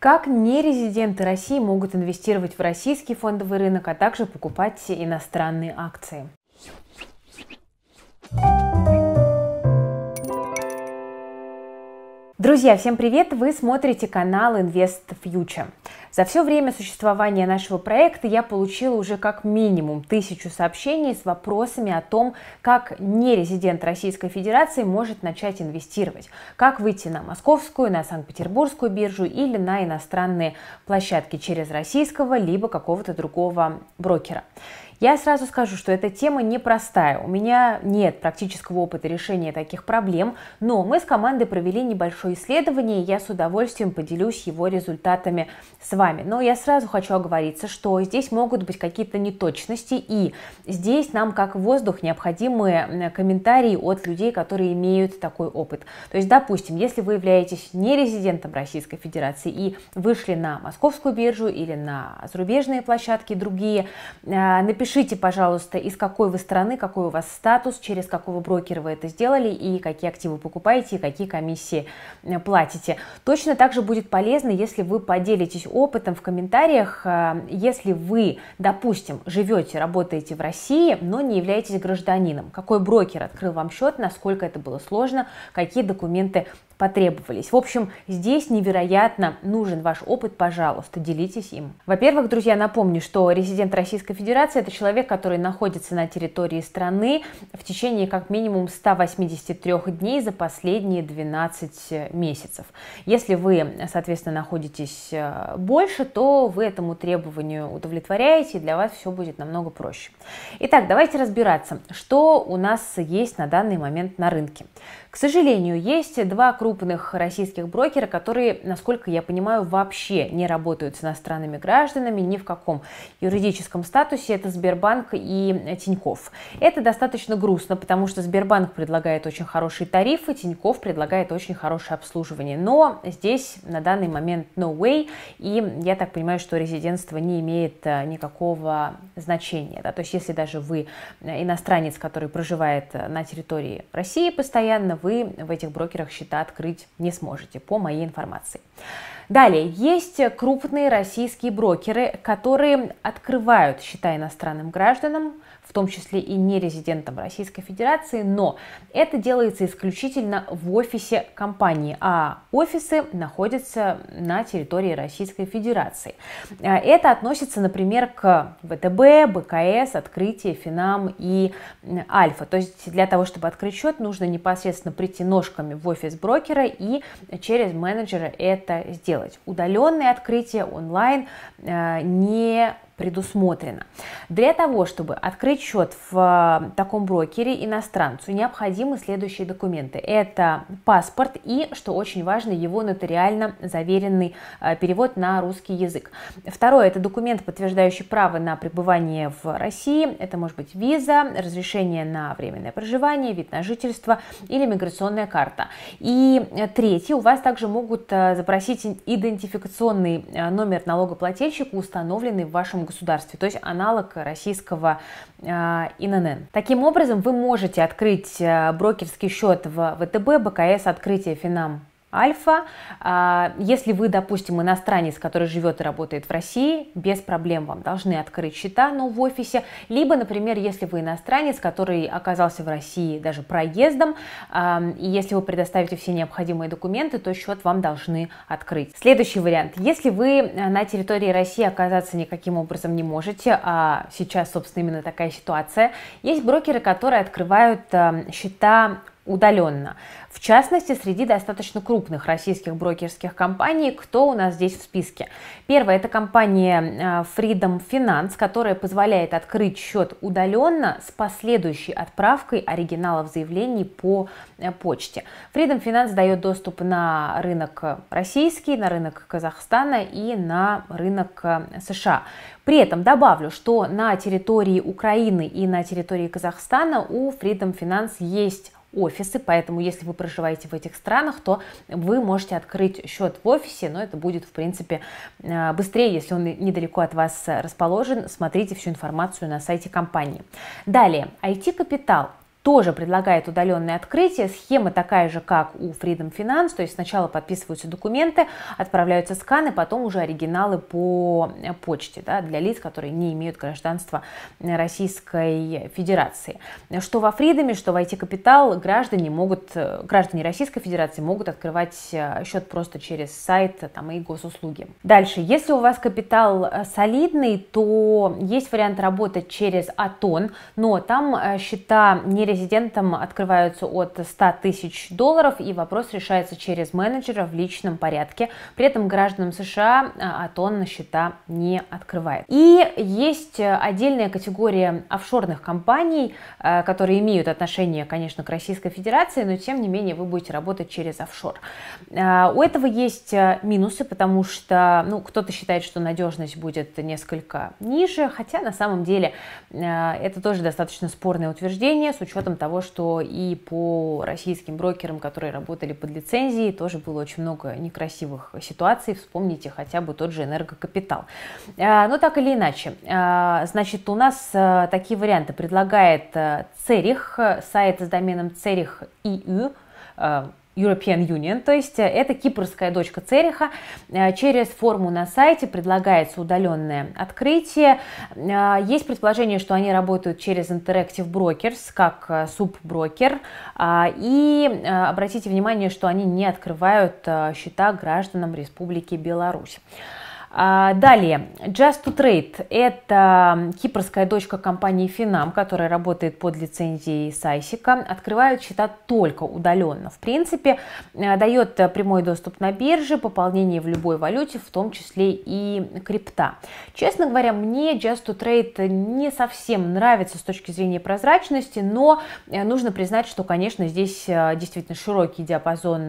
Как нерезиденты России могут инвестировать в российский фондовый рынок, а также покупать иностранные акции? Друзья, всем привет! Вы смотрите канал Invest Future. За все время существования нашего проекта я получила уже как минимум тысячу сообщений с вопросами о том, как нерезидент Российской Федерации может начать инвестировать, как выйти на московскую, на Санкт-Петербургскую биржу или на иностранные площадки через российского либо какого-то другого брокера. Я сразу скажу, что эта тема непростая. У меня нет практического опыта решения таких проблем, но мы с командой провели небольшое исследование, и я с удовольствием поделюсь его результатами с вами. Но я сразу хочу оговориться, что здесь могут быть какие-то неточности, и здесь нам, как воздух, необходимы комментарии от людей, которые имеют такой опыт. То есть, допустим, если вы являетесь не резидентом Российской Федерации и вышли на московскую биржу или на зарубежные площадки другие, э, напишите, пожалуйста, из какой вы страны, какой у вас статус, через какого брокера вы это сделали и какие активы покупаете и какие комиссии э, платите. Точно так же будет полезно, если вы поделитесь опытом, опытом в комментариях, э, если вы, допустим, живете, работаете в России, но не являетесь гражданином, какой брокер открыл вам счет, насколько это было сложно, какие документы потребовались. В общем, здесь невероятно нужен ваш опыт, пожалуйста, делитесь им. Во-первых, друзья, напомню, что резидент Российской Федерации – это человек, который находится на территории страны в течение как минимум 183 дней за последние 12 э, месяцев. Если вы, соответственно, находитесь э, больше, то вы этому требованию удовлетворяете, и для вас все будет намного проще. Итак, давайте разбираться, что у нас есть на данный момент на рынке. К сожалению, есть два крупных российских брокера, которые, насколько я понимаю, вообще не работают с иностранными гражданами ни в каком юридическом статусе. Это Сбербанк и Тиньков. Это достаточно грустно, потому что Сбербанк предлагает очень хорошие тарифы, Тиньков предлагает очень хорошее обслуживание. Но здесь на данный момент no way, и я так понимаю, что резидентство не имеет э, никакого значения. Да? То есть если даже вы э, иностранец, который проживает э, на территории России постоянно, вы в этих брокерах счета открыть не сможете, по моей информации. Далее, есть крупные российские брокеры, которые открывают счета иностранным гражданам, в том числе и нерезидентам Российской Федерации, но это делается исключительно в офисе компании, а офисы находятся на территории Российской Федерации. А это относится, например, к ВТБ, БКС, Открытие, Финам и Альфа. То есть для того, чтобы открыть счет, нужно непосредственно прийти ножками в офис брокера и через менеджера это это сделать. Удаленные открытия онлайн э, не предусмотрено. Для того, чтобы открыть счет в э, таком брокере иностранцу, необходимы следующие документы. Это паспорт и, что очень важно, его нотариально заверенный э, перевод на русский язык. Второе – это документ, подтверждающий право на пребывание в России. Это может быть виза, разрешение на временное проживание, вид на жительство или миграционная карта. И э, третье, у вас также могут запросить идентификационный номер налогоплательщика, установленный в вашем государстве, то есть аналог российского э, ИНН. Таким образом, вы можете открыть э, брокерский счет в ВТБ, БКС, открытие Финам альфа. А, если вы, допустим, иностранец, который живет и работает в России, без проблем вам должны открыть счета, но в офисе. Либо, например, если вы иностранец, который оказался в России даже проездом, и если вы предоставите все необходимые документы, то счет вам должны открыть. Следующий вариант. Если вы э, на территории России оказаться никаким образом не можете, а сейчас, собственно, именно такая ситуация, есть брокеры, которые открывают счета удаленно. В частности, среди достаточно крупных российских брокерских компаний, кто у нас здесь в списке? Первая – это компания э, Freedom Finance, которая позволяет открыть счет удаленно с последующей отправкой оригиналов заявлений по э, почте. Freedom Finance дает доступ на рынок российский, на рынок Казахстана и на рынок э, США. При этом добавлю, что на территории Украины и на территории Казахстана у Freedom Finance есть офисы, поэтому если вы проживаете в этих странах, то вы можете открыть счет в офисе, но это будет, в принципе, э, быстрее, если он недалеко от вас расположен. Смотрите всю информацию на сайте компании. Далее, IT-капитал – тоже предлагает удаленное открытие. Схема такая же, как у Freedom Finance, то есть сначала подписываются документы, отправляются сканы, потом уже оригиналы по э, почте да, для лиц, которые не имеют гражданства э, Российской Федерации. Что во Freedom, что в IT-капитал граждане могут, э, граждане Российской Федерации могут открывать счет просто через сайт там, и госуслуги. Дальше, если у вас капитал солидный, то есть вариант работать через Атон, но там счета не резидентам открываются от 100 тысяч долларов, и вопрос решается через менеджера в личном порядке. При этом гражданам США АТОН а на счета не открывает. И есть э, отдельная категория офшорных компаний, э, которые имеют отношение, конечно, к Российской Федерации, но тем не менее вы будете работать через офшор. Э, у этого есть минусы, потому что ну, кто-то считает, что надежность будет несколько ниже, хотя на самом деле это тоже достаточно спорное утверждение с учетом учетом того, что и по российским брокерам, которые работали под лицензией, тоже было очень много некрасивых ситуаций. Вспомните хотя бы тот же энергокапитал. А, Но ну, так или иначе, а, значит, у нас а, такие варианты предлагает Церих, э, сайт с доменом Церих.ию, European Union, то есть э, это кипрская дочка Цериха. Э, через форму на сайте предлагается удаленное открытие. Э, есть предположение, что они работают через Interactive Brokers, как суб-брокер, а, И обратите внимание, что они не открывают счета гражданам Республики Беларусь. А, далее, Just to Trade – это кипрская дочка компании Finam, которая работает под лицензией Сайсика. Открывают счета только удаленно. В принципе, э, дает прямой доступ на бирже, пополнение в любой валюте, в том числе и крипта. Честно говоря, мне Just to Trade не совсем нравится с точки зрения прозрачности, но э, нужно признать, что, конечно, здесь э, действительно широкий диапазон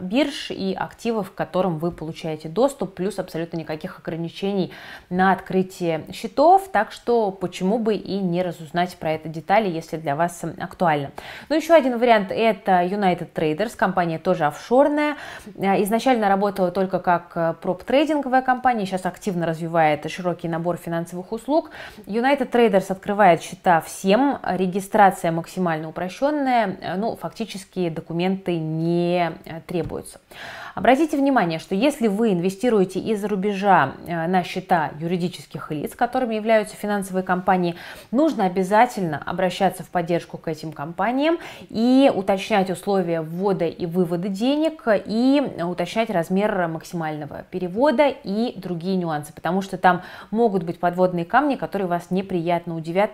бирж и активов, к которым вы получаете доступ, плюс абсолютно никаких никаких ограничений на открытие счетов, так что почему бы и не разузнать про это детали, если для вас эм, актуально. Ну еще один вариант это United Traders, компания тоже офшорная, э, изначально работала только как э, проп-трейдинговая компания, сейчас активно развивает широкий набор финансовых услуг. United Traders открывает счета всем, регистрация максимально упрощенная, э, ну, фактически документы не требуются. Обратите внимание, что если вы инвестируете из-за рубежа платежа э, на счета юридических лиц, которыми являются финансовые компании, нужно обязательно обращаться в поддержку к этим компаниям и уточнять условия ввода и вывода денег и уточнять размер максимального перевода и другие нюансы, потому что там могут быть подводные камни, которые вас неприятно удивят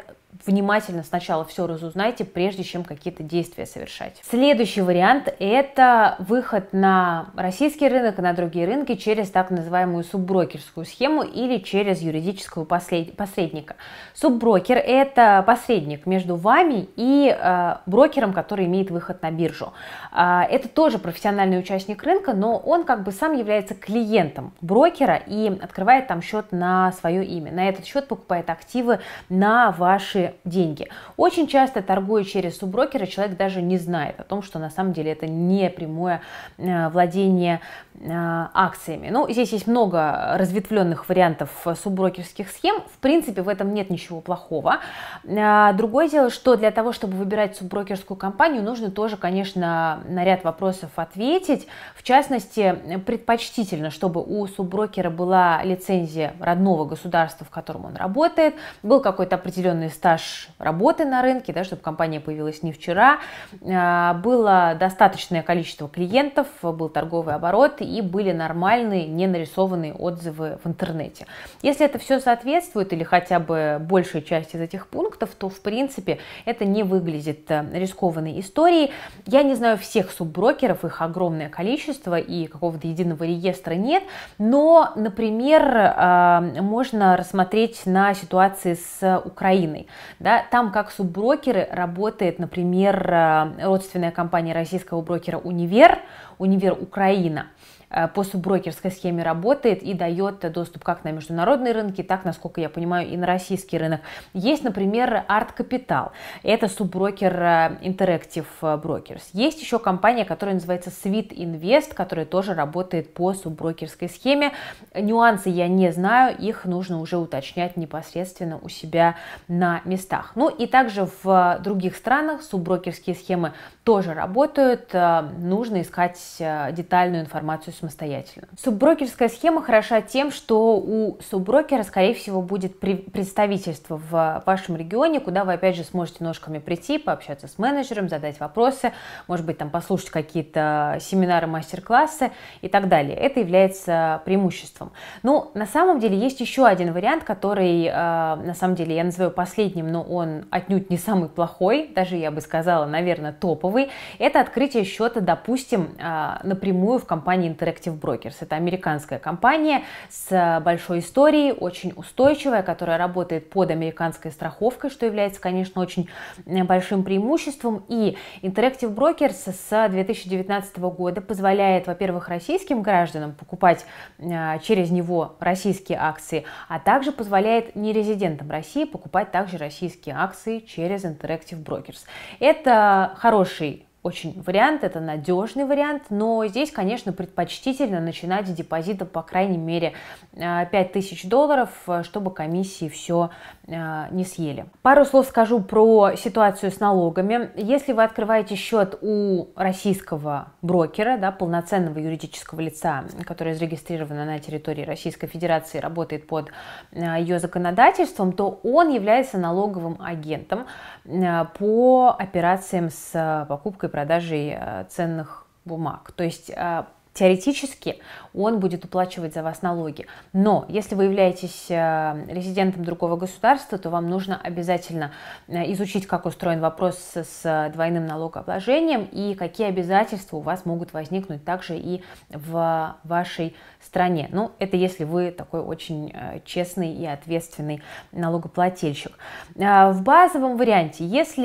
внимательно сначала все разузнайте, прежде чем какие-то действия совершать. Следующий вариант – это выход на российский рынок и на другие рынки через так называемую субброкерскую схему или через юридического посредника. Субброкер – это посредник между вами и э, брокером, который имеет выход на биржу. Э, это тоже профессиональный участник рынка, но он как бы сам является клиентом брокера и открывает там счет на свое имя. На этот счет покупает активы на ваши хорошие деньги. Очень часто, торгуя через суброкера, человек даже не знает о том, что на самом деле это не прямое э, владение э, акциями. Ну, здесь есть много разветвленных вариантов суброкерских схем. В принципе, в этом нет ничего плохого. Э, другое дело, что для того, чтобы выбирать суброкерскую компанию, нужно тоже, конечно, на ряд вопросов ответить. В частности, предпочтительно, чтобы у суброкера была лицензия родного государства, в котором он работает, был какой-то определенный статус стаж работы на рынке, да, чтобы компания появилась не вчера, а, было достаточное количество клиентов, был торговый оборот и были нормальные, не нарисованные отзывы в интернете. Если это все соответствует или хотя бы большая часть из этих пунктов, то в принципе это не выглядит э, рискованной историей. Я не знаю всех субброкеров, их огромное количество и какого-то единого реестра нет, но, например, э, можно рассмотреть на ситуации с Украиной. Да? Там как субброкеры работает, например, э, родственная компания российского брокера «Универ», «Универ Украина». Э, по суброкерской схеме работает и дает доступ как на международные рынки, так, насколько я понимаю, и на российский рынок. Есть, например, Art Capital. Это суброкер э, Interactive Brokers. Есть еще компания, которая называется Sweet Invest, которая тоже работает по суброкерской схеме. Нюансы я не знаю, их нужно уже уточнять непосредственно у себя на местах. Ну и также в других странах суброкерские схемы тоже работают. Э, нужно искать детальную информацию самостоятельно. Субброкерская схема хороша тем, что у субброкера, скорее всего, будет представительство в вашем регионе, куда вы, опять же, сможете ножками прийти, пообщаться с менеджером, задать вопросы, может быть, там послушать какие-то семинары, мастер-классы и так далее. Это является преимуществом. Но ну, на самом деле есть еще один вариант, который, э, на самом деле, я называю последним, но он отнюдь не самый плохой, даже, я бы сказала, наверное, топовый. Это открытие счета, допустим, э, напрямую в компании интернет Interactive Brokers. Это американская компания с э, большой историей, очень устойчивая, которая работает под американской страховкой, что является, конечно, очень э, большим преимуществом. И Interactive Brokers с 2019 года позволяет, во-первых, российским гражданам покупать э, через него российские акции, а также позволяет нерезидентам России покупать также российские акции через Interactive Brokers. Это хороший очень вариант, это надежный вариант, но здесь, конечно, предпочтительно начинать с депозита по крайней мере 5000 э, долларов, э, чтобы комиссии все э, не съели. Пару слов скажу про ситуацию с налогами. Если вы открываете счет у российского брокера, да, полноценного юридического лица, которое зарегистрировано на территории Российской Федерации, работает под ее законодательством, то он является налоговым агентом по операциям с покупкой продажей э, ценных бумаг. То есть э, теоретически он будет уплачивать за вас налоги. Но если вы являетесь э, резидентом другого государства, то вам нужно обязательно э, изучить, как устроен вопрос с двойным налогообложением и какие обязательства у вас могут возникнуть также и в вашей стране. Ну, это если вы такой очень э, честный и ответственный налогоплательщик. В базовом варианте, если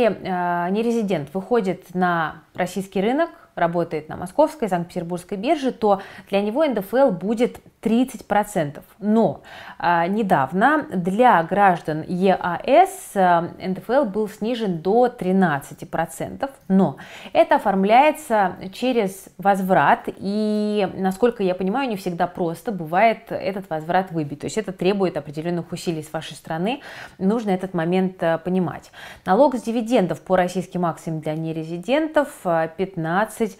нерезидент выходит на российский рынок, работает на московской, Санкт-Петербургской бирже, то для него НДФЛ будет 30%. Но а, недавно для граждан ЕАС а, э, НДФЛ был снижен до 13%, но это оформляется через возврат, и, насколько я понимаю, не всегда просто бывает этот возврат выбить. То есть это требует определенных усилий с вашей стороны, нужно этот момент э, понимать. Налог с дивидендов по российским акциям для нерезидентов 15 э, 30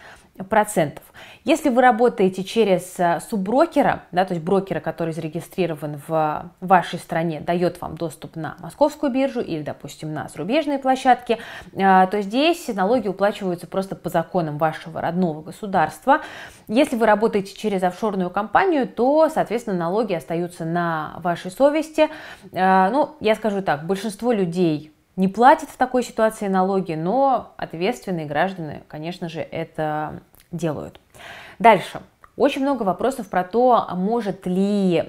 процентов. Если вы работаете через э, суброкера, да, то есть брокера, который зарегистрирован в э, вашей стране, дает вам доступ на московскую биржу или, допустим, на зарубежные площадки, э, то здесь налоги уплачиваются просто по законам вашего родного государства. Если вы работаете через офшорную компанию, то, соответственно, налоги остаются на вашей совести. Ну, я скажу так, большинство людей не платит в такой ситуации налоги, но ответственные граждане, конечно же, это делают. Дальше. Очень много вопросов про то, а может ли э,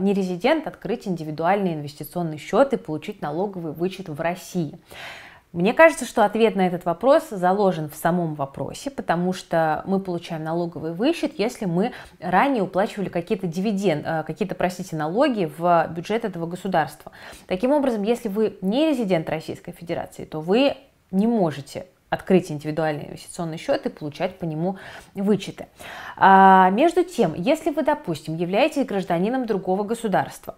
нерезидент открыть индивидуальный инвестиционный счет и получить налоговый вычет в России. Мне кажется, что ответ на этот вопрос заложен в самом вопросе, потому что мы получаем налоговый вычет, если мы ранее уплачивали какие-то дивиденды, э, какие-то, простите, налоги в бюджет этого государства. Таким образом, если вы не резидент Российской Федерации, то вы не можете открыть индивидуальный инвестиционный счет и получать по нему вычеты. А, между тем, если вы, допустим, являетесь гражданином другого государства,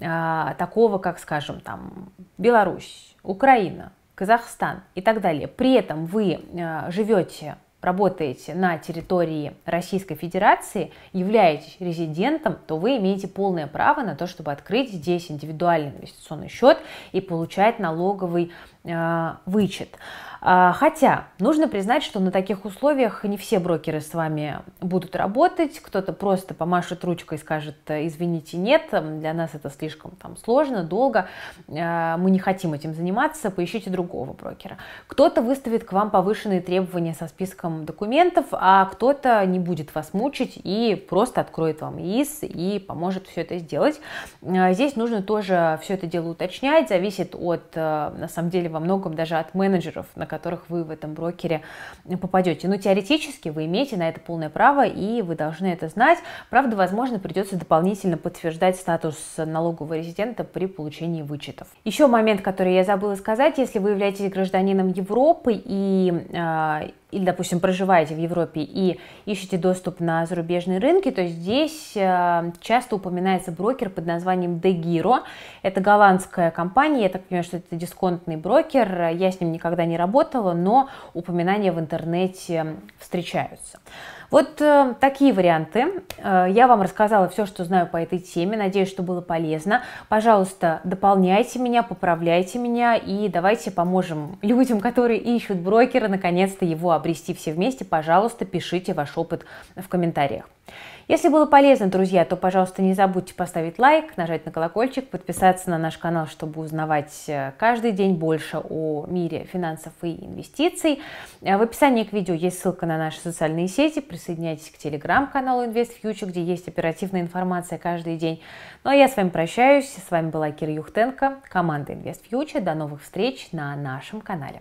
а, такого как, скажем, там, Беларусь, Украина, Казахстан и так далее, при этом вы э, живете, работаете на территории Российской Федерации, являетесь резидентом, то вы имеете полное право на то, чтобы открыть здесь индивидуальный инвестиционный счет и получать налоговый э, вычет. А, хотя нужно признать, что на таких условиях не все брокеры с вами будут работать. Кто-то просто помашет ручкой и скажет, извините, нет, для нас это слишком там, сложно, долго, а, мы не хотим этим заниматься, поищите другого брокера. Кто-то выставит к вам повышенные требования со списком документов, а кто-то не будет вас мучить и просто откроет вам ИИС и поможет все это сделать. А, здесь нужно тоже все это дело уточнять, зависит от, э, на самом деле, во многом даже от менеджеров, на которых вы в этом брокере попадете. Но ну, теоретически вы имеете на это полное право, и вы должны это знать. Правда, возможно, придется дополнительно подтверждать статус налогового резидента при получении вычетов. Еще момент, который я забыла сказать, если вы являетесь гражданином Европы и а, или, допустим, проживаете в Европе и ищете доступ на зарубежные рынки, то здесь э, часто упоминается брокер под названием Degiro. Это голландская компания, я так понимаю, что это дисконтный брокер, я с ним никогда не работала, но упоминания в интернете встречаются. Вот э, такие варианты. Э, я вам рассказала все, что знаю по этой теме. Надеюсь, что было полезно. Пожалуйста, дополняйте меня, поправляйте меня и давайте поможем людям, которые ищут брокера, наконец-то его обрести все вместе. Пожалуйста, пишите ваш опыт в комментариях. Если было полезно, друзья, то, пожалуйста, не забудьте поставить лайк, нажать на колокольчик, подписаться на наш канал, чтобы узнавать э, каждый день больше о мире финансов и инвестиций. Э, в описании к видео есть ссылка на наши социальные сети. Присоединяйтесь к телеграм-каналу InvestFuture, где есть оперативная информация каждый день. Ну а я с вами прощаюсь. С вами была Кира Юхтенко, команда InvestFuture. До новых встреч на нашем канале.